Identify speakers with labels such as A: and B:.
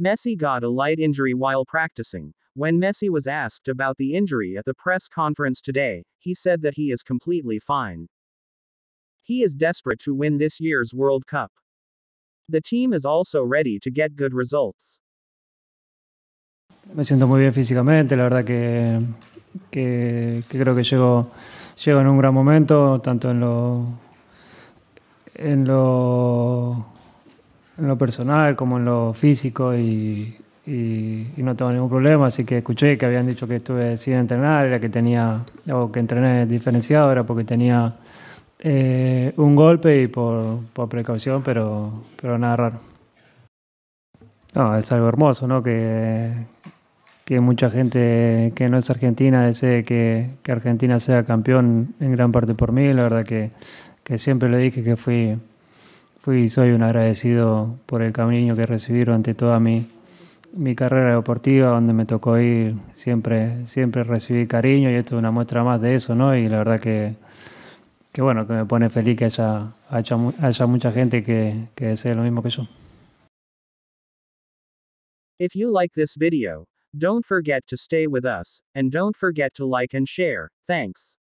A: Messi got a light injury while practicing. When Messi was asked about the injury at the press conference today, he said that he is completely fine. He is desperate to win this year's World Cup. The team is also ready to get good results.
B: Me siento muy bien físicamente, la verdad que, que, que creo que llego, llego en un gran momento, tanto en lo, en lo en lo personal como en lo físico y, no tengo ningún problema. Así que escuché que habían dicho que estuve sin entrenar, era que tenía, o que entrené diferenciado, era porque tenía eh, un golpe y por, precaución, pero, pero nada raro. No, es algo hermoso, ¿no? Que, que mucha gente que no es argentina desee que, Argentina sea campeón en gran parte por mí. La verdad que, que siempre le dije que fui Fui soy un agradecido por el cariño que recibí durante toda mi, carrera deportiva, donde me tocó ir. Siempre, siempre recibí cariño y esto es una muestra más de eso, ¿no? Y la verdad que, que bueno, que me pone feliz que haya, mucha gente que, desee lo mismo que yo.
A: If you like this video, don't forget to stay with us, and don't forget to like and share. Thanks.